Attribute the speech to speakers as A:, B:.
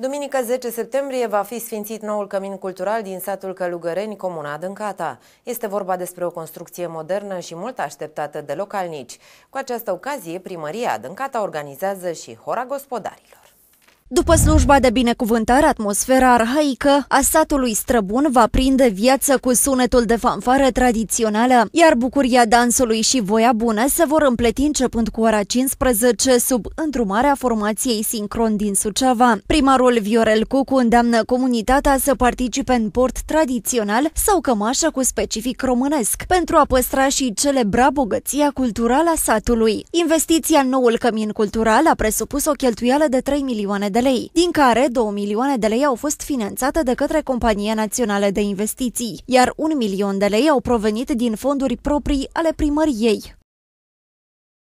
A: Duminica 10 septembrie va fi sfințit noul cămin cultural din satul Călugăreni, comuna Dâncata. Este vorba despre o construcție modernă și mult așteptată de localnici. Cu această ocazie, primăria Dâncata organizează și Hora Gospodarilor. După slujba
B: de binecuvântare, atmosfera arhaică a satului Străbun va prinde viață cu sunetul de fanfară tradițională, iar bucuria dansului și voia bună se vor împleti începând cu ora 15 sub îndrumarea formației Sincron din Suceava. Primarul Viorel Cucu îndeamnă comunitatea să participe în port tradițional sau cămașă cu specific românesc, pentru a păstra și celebra bogăția culturală a satului. Investiția în noul cămin cultural a presupus o cheltuială de 3 milioane de de lei, din care 2 milioane de lei au fost finanțate de către Compania Națională de Investiții, iar 1 milion de lei au provenit din fonduri proprii ale primăriei.